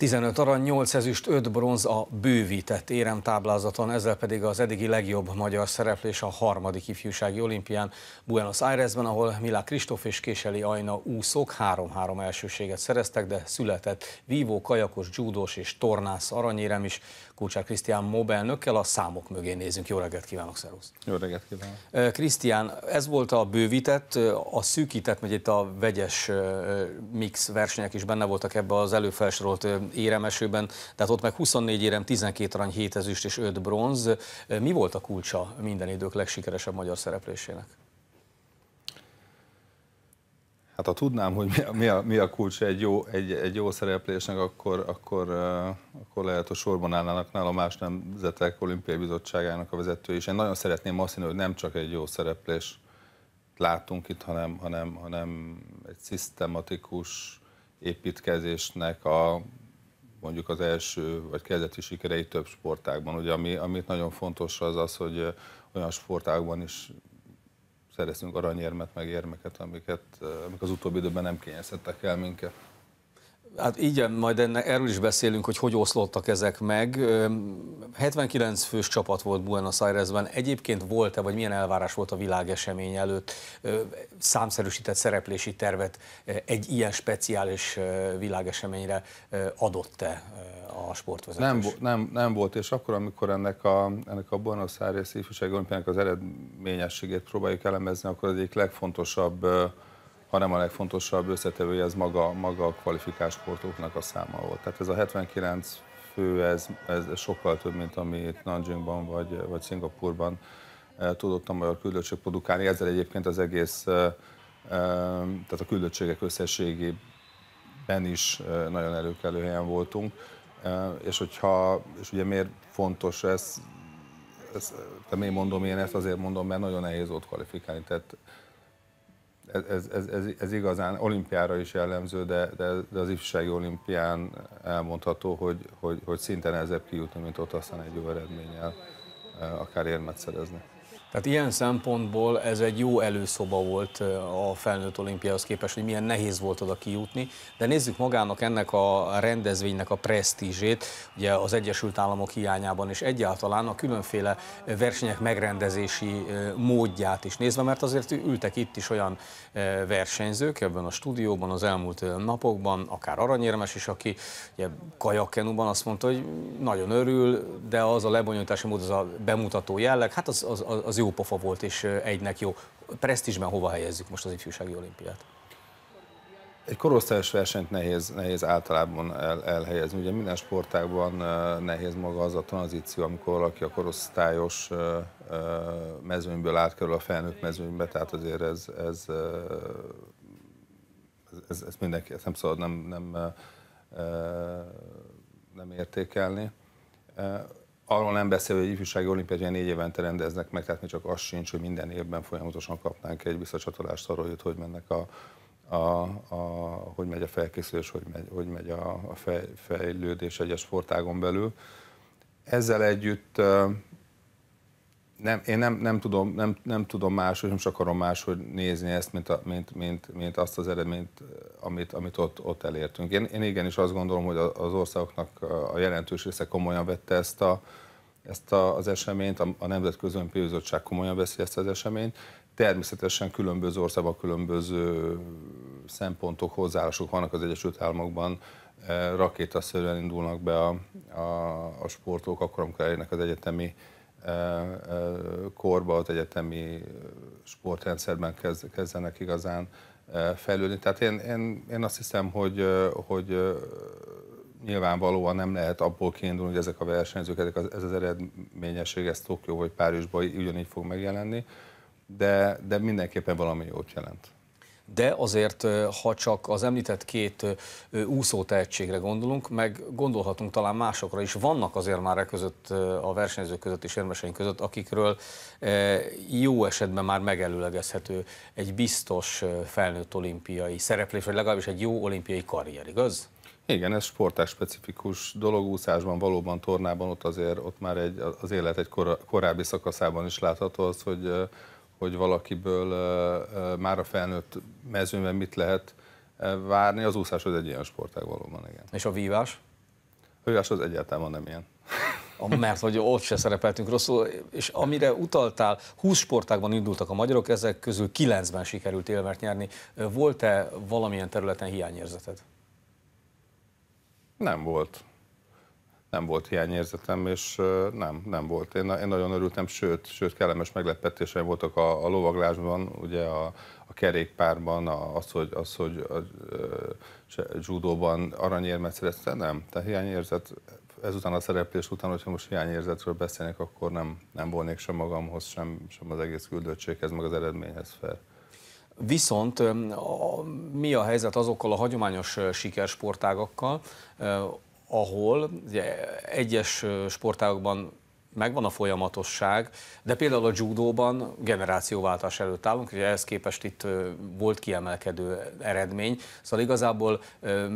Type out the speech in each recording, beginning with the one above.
15 arany, 8 ezüst, 5 bronz a bővített éremtáblázaton, ezzel pedig az eddigi legjobb magyar szereplés a harmadik ifjúsági olimpián Buenos Airesben, ahol Milá Kristóf és Késeli Ajna úszók 3-3 elsőséget szereztek, de született vívó, kajakos, dzsúdós és tornász aranyérem is. Kulcsár Krisztián MOB a számok mögé nézünk. Jó reggelt kívánok, szervusz! Jó reggelt kívánok! Krisztián, ez volt a bővített, a szűkített, mert itt a vegyes mix versenyek is benne voltak ebbe az előfelsorolt éremesőben, tehát ott meg 24 érem, 12 arany, 7 ezüst és 5 bronz. Mi volt a kulcsa minden idők legsikeresebb magyar szereplésének? Hát ha tudnám, hogy mi a, mi a, mi a kulcs egy jó, egy, egy jó szereplésnek, akkor, akkor, akkor lehet, hogy sorban állnának nála más nemzetek olimpiai bizottságának a vezetői is. Én nagyon szeretném azt hinni, hogy nem csak egy jó szereplés látunk itt, hanem, hanem, hanem egy szisztematikus építkezésnek a mondjuk az első vagy kezdeti sikerei több sportágban. Ugye, ami, amit nagyon fontos az az, hogy olyan sportágban is szereztünk aranyérmet, meg érmeket, amiket, eh, amik az utóbbi időben nem kényeztettek el minket. Hát igen, majd enne, erről is beszélünk, hogy hogy oszlottak ezek meg. 79 fős csapat volt Buenos Airesben. Egyébként volt-e, vagy milyen elvárás volt a világesemény előtt? Számszerűsített szereplési tervet egy ilyen speciális világeseményre adott-e a sportvezetés? Nem, nem, nem volt, és akkor, amikor ennek a, ennek a Buenos Aires ifjúsági olimpiának az eredményességét próbáljuk elemezni, akkor az egyik legfontosabb hanem a legfontosabb összetevője az maga, maga a kvalifikált sportoknak a száma volt. Tehát ez a 79 fő, ez, ez sokkal több, mint amit Nanjingban vagy, vagy Szingapurban eh, tudott a magyar küldöttség produkálni. Ezzel egyébként az egész, eh, eh, tehát a küldöttségek összességében is nagyon előkelő helyen voltunk. És hogyha, és ugye miért fontos ez, ez, miért mondom én ezt, azért mondom, mert nagyon nehéz ott kvalifikálni. Tehát ez, ez, ez, ez igazán olimpiára is jellemző, de, de, de az ifjúsági olimpián elmondható, hogy, hogy, hogy szinte nehezebb kijutni, mint ott aztán egy jó eredménnyel eh, akár érmet szerezni. Tehát ilyen szempontból ez egy jó előszoba volt a felnőtt olimpiához képest, hogy milyen nehéz volt oda kijutni, de nézzük magának ennek a rendezvénynek a presztízsét, ugye az Egyesült Államok hiányában, és egyáltalán a különféle versenyek megrendezési módját is nézve, mert azért ültek itt is olyan versenyzők ebben a stúdióban az elmúlt napokban, akár aranyérmes is, aki ugye kajakkenúban azt mondta, hogy nagyon örül, de az a lebonyolítási mód, az a bemutató jelleg, hát az, az, az jó pofa volt, és egynek jó. Presztízsben hova helyezzük most az ifjúsági olimpiát? Egy korosztályos versenyt nehéz, nehéz általában el, elhelyezni. Ugye minden sportágban nehéz maga az a tranzíció, amikor valaki a korosztályos mezőnyből átkerül a felnőtt mezőnybe, tehát azért ez, ez, ez, ez mindenki, ezt nem szabad nem, nem, nem értékelni arról nem beszél, hogy ifjúsági olimpiát négy évente rendeznek meg, tehát mi csak az sincs, hogy minden évben folyamatosan kapnánk egy visszacsatolást arról, hogy hogy mennek a, a, a, hogy megy a felkészülés, hogy megy, hogy megy a, a fej, fejlődés egyes sportágon belül. Ezzel együtt nem, én nem, nem, tudom, nem, nem tudom más, nem csak akarom más, hogy nézni ezt, mint, a, mint, mint, mint azt az eredményt, amit, amit ott, ott elértünk. Én, én igenis azt gondolom, hogy az országoknak a jelentős része komolyan vette ezt a, ezt a, az eseményt, a, a Nemzetközi Olimpiai komolyan veszi ezt az eseményt. Természetesen különböző országban különböző szempontok, hozzáállások vannak az Egyesült Államokban, eh, rakétaszerűen indulnak be a, a, a sportok, akkor, amikor elérnek az egyetemi korba, az egyetemi sportrendszerben kezdenek igazán felülni. Tehát én, én, én azt hiszem, hogy, hogy nyilvánvalóan nem lehet abból kiindulni, hogy ezek a versenyzők, ezek az, ez az eredményesség, ez Tokió vagy Párizsban ugyanígy fog megjelenni, de, de mindenképpen valami jót jelent de azért, ha csak az említett két úszó tehetségre gondolunk, meg gondolhatunk talán másokra is. Vannak azért már e között, a versenyzők között és érmeseink között, akikről e, jó esetben már megelőlegezhető egy biztos felnőtt olimpiai szereplés, vagy legalábbis egy jó olimpiai karrier, igaz? Igen, ez sportás specifikus dolog, úszásban valóban, tornában ott azért, ott már egy, az élet egy kor, korábbi szakaszában is látható az, hogy hogy valakiből már a felnőtt mezőnben mit lehet várni. Az úszás az egy ilyen sportág valóban, igen. És a vívás? A vívás az egyáltalán nem ilyen. Mert hogy ott se szerepeltünk rosszul, és amire utaltál, 20 sportágban indultak a magyarok, ezek közül 9-ben sikerült élmert nyerni. Volt-e valamilyen területen hiányérzeted? Nem volt nem volt hiányérzetem, és nem, nem volt. Én, én nagyon örültem, sőt, sőt kellemes meglepetéseim voltak a, a lovaglásban, ugye a, a kerékpárban, a, az, hogy, az, hogy a, a, a judóban aranyérmet szerezte, nem. Tehát hiányérzet, ezután a szereplés után, hogyha most hiányérzetről beszélnek, akkor nem, nem volnék sem magamhoz, sem, sem az egész küldöttséghez, meg az eredményhez fel. Viszont mi a helyzet azokkal a hagyományos sikersportágakkal, ahol ugye, egyes sportágokban megvan a folyamatosság, de például a judóban generációváltás előtt állunk, ugye ehhez képest itt volt kiemelkedő eredmény, szóval igazából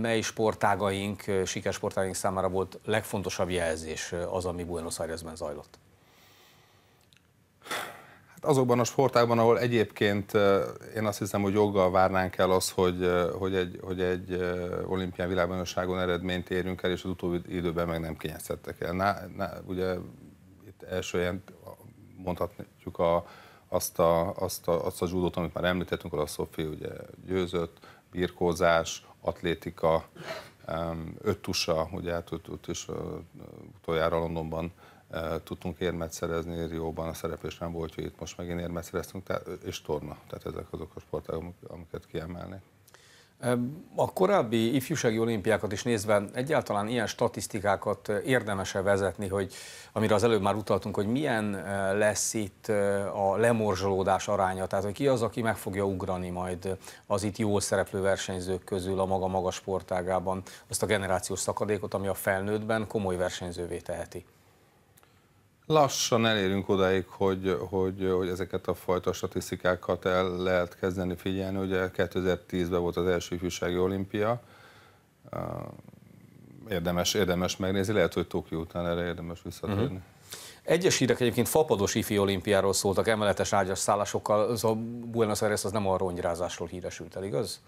mely sportágaink, sikersportágaink számára volt legfontosabb jelzés az, ami Buenos Airesben zajlott? azokban a sportágban, ahol egyébként én azt hiszem, hogy joggal várnánk el az, hogy, hogy, egy, hogy egy olimpián világbajnokságon eredményt érjünk el, és az utóbbi időben meg nem kényeztettek el. Na, na, ugye itt első ilyen mondhatjuk a, azt, a, azt, a, azt a zsúdót, amit már említettünk, a Szofi ugye győzött, birkózás, atlétika, öttusa, ugye hát ott, ott is utoljára Londonban tudtunk érmet szerezni jóban a szereplés nem volt, hogy itt most megint érmet szereztünk, tehát, és torna. Tehát ezek azok a sportágok, amiket kiemelni. A korábbi ifjúsági olimpiákat is nézve egyáltalán ilyen statisztikákat érdemese vezetni, hogy amire az előbb már utaltunk, hogy milyen lesz itt a lemorzsolódás aránya, tehát hogy ki az, aki meg fogja ugrani majd az itt jól szereplő versenyzők közül a maga-maga sportágában azt a generációs szakadékot, ami a felnőttben komoly versenyzővé teheti. Lassan elérünk odáig, hogy, hogy, hogy ezeket a fajta statisztikákat el lehet kezdeni figyelni. Ugye 2010-ben volt az első ifjúsági olimpia, érdemes, érdemes megnézni, lehet, hogy Tokió után erre érdemes visszatérni. Uh-huh. Egyes hírek egyébként fapados ifi olimpiáról szóltak, emeletes ágyas szállásokkal, az a Buenos Aires az nem a rongyrázásról híresült el, igaz?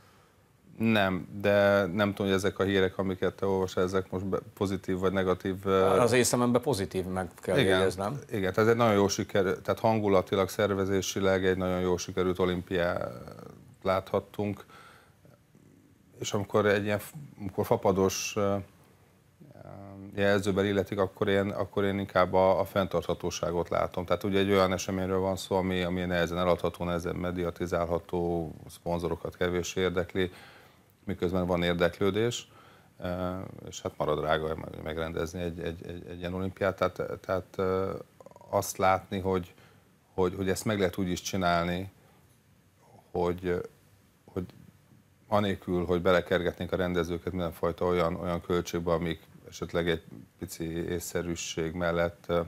Nem, de nem tudom, hogy ezek a hírek, amiket te olvasol, ezek most pozitív vagy negatív. Az én pozitív, meg kell igen, jegyeznem. Igen, tehát egy nagyon jó siker, tehát hangulatilag, szervezésileg egy nagyon jó sikerült olimpiát láthattunk, és amikor egy ilyen amikor fapados jelzőben illetik, akkor én, akkor én inkább a, a fenntarthatóságot látom. Tehát ugye egy olyan eseményről van szó, ami, ami nehezen eladható, nehezen mediatizálható, szponzorokat kevés érdekli, miközben van érdeklődés, e, és hát marad drága megrendezni egy, egy, egy, egy ilyen olimpiát. Tehát, tehát e, azt látni, hogy, hogy, hogy ezt meg lehet úgy is csinálni, hogy, hogy anélkül, hogy belekergetnénk a rendezőket mindenfajta olyan, olyan költségbe, amik esetleg egy pici észszerűség mellett e,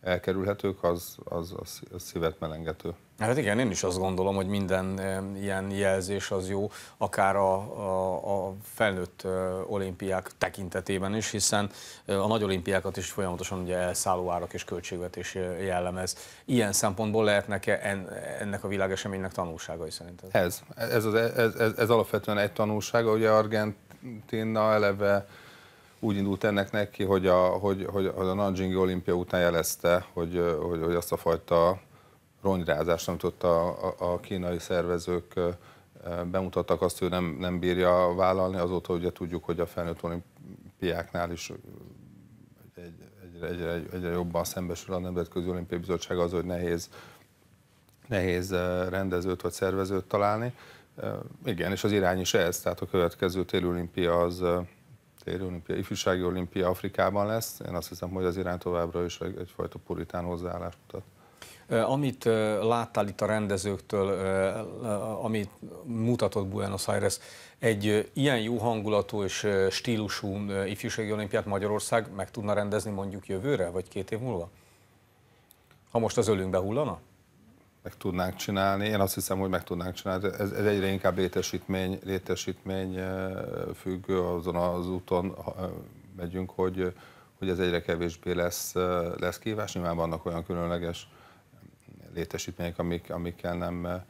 elkerülhetők, az, az, az, az szívet melengető. Hát igen, én is azt gondolom, hogy minden eh, ilyen jelzés az jó, akár a, a, a felnőtt eh, olimpiák tekintetében is, hiszen eh, a nagy olimpiákat is folyamatosan ugye elszálló árak és költségvetés jellemez. Ilyen szempontból lehetnek -e en, ennek a világeseménynek tanulságai szerinted? Ez, ez, az, ez, ez, ez alapvetően egy tanulsága, ugye Argentina eleve úgy indult ennek neki, hogy a, hogy, hogy a Nanjingi olimpia után jelezte, hogy, hogy, hogy azt a fajta ronyrázást, amit ott a, a, a kínai szervezők bemutattak, azt ő nem, nem bírja vállalni. Azóta ugye tudjuk, hogy a felnőtt olimpiáknál is egy, egyre, egyre, egyre jobban szembesül a Nemzetközi Olimpiai Bizottság az, hogy nehéz, nehéz rendezőt vagy szervezőt találni. Igen, és az irány is ez, tehát a következő téli olimpia az téli olimpia, ifjúsági olimpia Afrikában lesz. Én azt hiszem, hogy az irány továbbra is egyfajta puritán hozzáállást mutat. Amit láttál itt a rendezőktől, amit mutatott Buenos Aires, egy ilyen jó hangulatú és stílusú ifjúsági olimpiát Magyarország meg tudna rendezni mondjuk jövőre, vagy két év múlva? Ha most az ölünkbe hullana? Meg tudnánk csinálni. Én azt hiszem, hogy meg tudnánk csinálni. Ez, ez egyre inkább létesítmény, létesítmény függő azon az úton megyünk, hogy, hogy ez egyre kevésbé lesz, lesz kívás. Nyilván vannak olyan különleges létesítmények, amik, amikkel nem eh,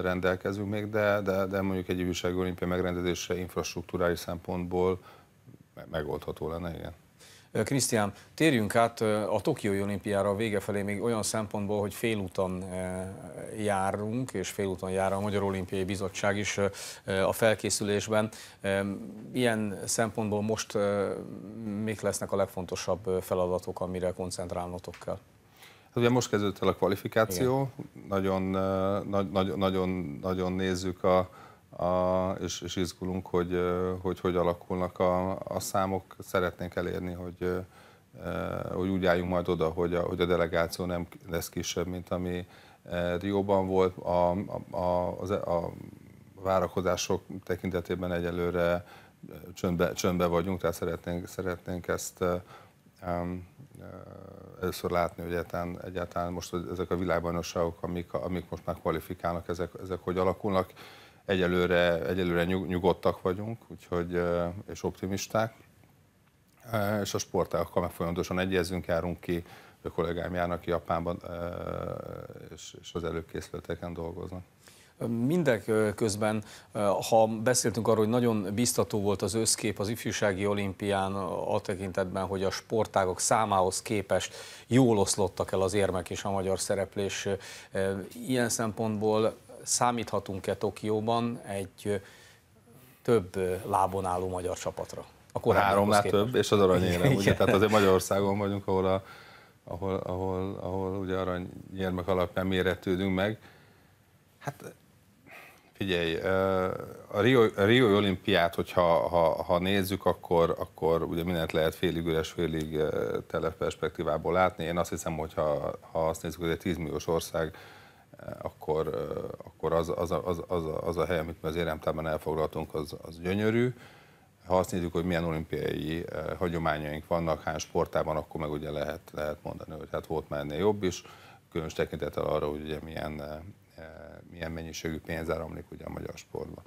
rendelkezünk még, de, de, de mondjuk egy ifjúsági olimpia megrendezése infrastruktúrális szempontból megoldható lenne, igen. Eh, Krisztián, térjünk át eh, a Tokiói olimpiára a vége felé még olyan szempontból, hogy félúton járunk, és félúton jár a Magyar Olimpiai Bizottság is a felkészülésben. Ilyen szempontból most mik lesznek a legfontosabb feladatok, amire koncentrálnotok kell? Hát ugye most kezdődött el a kvalifikáció, nagyon, nagyon, nagyon, nagyon nézzük a, a, és, és izgulunk, hogy, hogy hogy alakulnak a, a számok. Szeretnénk elérni, hogy, hogy úgy álljunk majd oda, hogy a, hogy a delegáció nem lesz kisebb, mint ami Rióban volt. A, a, a, a várakozások tekintetében egyelőre csöndbe, csöndbe vagyunk, tehát szeretnénk, szeretnénk ezt um, először látni, hogy egyáltalán, egyáltalán most ezek a világbajnokságok, amik, amik most már kvalifikálnak, ezek, ezek hogy alakulnak. Egyelőre, egyelőre nyug, nyugodtak vagyunk, úgyhogy, és optimisták. És a sportágokkal meg folyamatosan egyezünk, járunk ki, a kollégáim járnak Japánban, és az előkészületeken dolgoznak. Mindeközben, ha beszéltünk arról, hogy nagyon biztató volt az összkép az ifjúsági olimpián a tekintetben, hogy a sportágok számához képest jól oszlottak el az érmek és a magyar szereplés. Ilyen szempontból számíthatunk-e Tokióban egy több lábon álló magyar csapatra? A Háromnál több, és az aranyérem, ugye? Tehát azért Magyarországon vagyunk, ahol, a, ahol, ahol, ahol ugye aranyérmek alapján méretődünk meg. Hát Figyelj, a Rio, a Rio olimpiát, hogyha ha, ha nézzük, akkor, akkor ugye mindent lehet félig üres, félig tele perspektívából látni. Én azt hiszem, hogy ha, ha azt nézzük, hogy egy 10 milliós ország, akkor, akkor az, az, a, az, az, az a hely, amit mi az éremtában elfoglaltunk, az, az gyönyörű. Ha azt nézzük, hogy milyen olimpiai hagyományaink vannak, hány sportában, akkor meg ugye lehet, lehet mondani, hogy hát volt már ennél jobb is, különös tekintettel arra, hogy ugye milyen milyen mennyiségű pénz áramlik ugye a magyar sportba.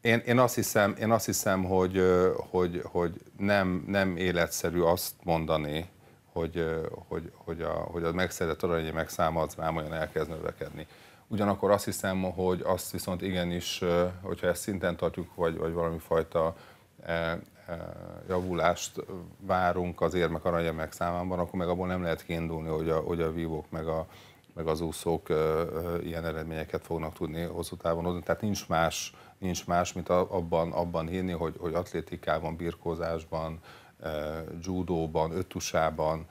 Én, én, azt hiszem, én azt hiszem, hogy, hogy, hogy nem, nem életszerű azt mondani, hogy, hogy, hogy, a, hogy a megszerzett aranyi meg számadsz már olyan elkezd növekedni. Ugyanakkor azt hiszem, hogy azt viszont igenis, hogyha ezt szinten tartjuk, vagy, vagy valami fajta e, e, javulást várunk az érmek aranyérmek számában, akkor meg abból nem lehet kiindulni, hogy a, hogy a vívók meg a, meg az úszók ilyen eredményeket fognak tudni hosszú távon hozni. Tehát nincs más, nincs más mint abban, abban hinni, hogy, hogy atlétikában, birkózásban, judóban, öttusában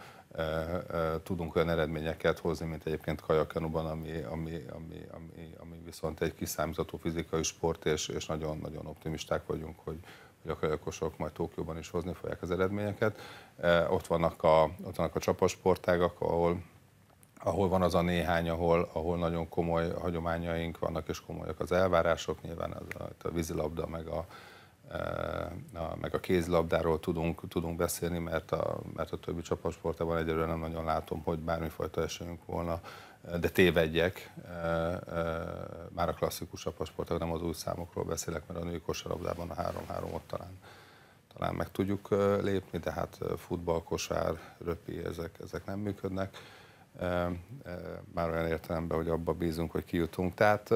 tudunk olyan eredményeket hozni, mint egyébként kajakenuban, ami, ami, ami, ami, ami viszont egy kiszámítható fizikai sport, és, és nagyon, nagyon optimisták vagyunk, hogy, hogy a kajakosok majd Tókióban is hozni fogják az eredményeket. Ott vannak a, ott vannak a csapasportágak, ahol ahol van az a néhány, ahol, ahol nagyon komoly hagyományaink vannak, és komolyak az elvárások, nyilván az a, a vízilabda, meg a, eh, a, meg a kézlabdáról tudunk, tudunk beszélni, mert a, mert a többi csapatsportában egyelőre nem nagyon látom, hogy bármifajta esélyünk volna, de tévedjek, eh, eh, már a klasszikus csapatsportok, nem az új számokról beszélek, mert a női kosarabdában a 3-3 ott talán talán meg tudjuk lépni, de hát futball, kosár, röpi, ezek, ezek nem működnek már olyan értelemben, hogy abba bízunk, hogy kijutunk. Tehát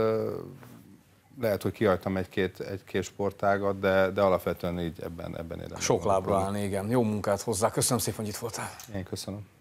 lehet, hogy kihagytam egy-két egy, -két, sportágat, de, de alapvetően így ebben, ebben érdemes. Sok lábra állni, igen. Jó munkát hozzá. Köszönöm szépen, hogy itt voltál. Én köszönöm.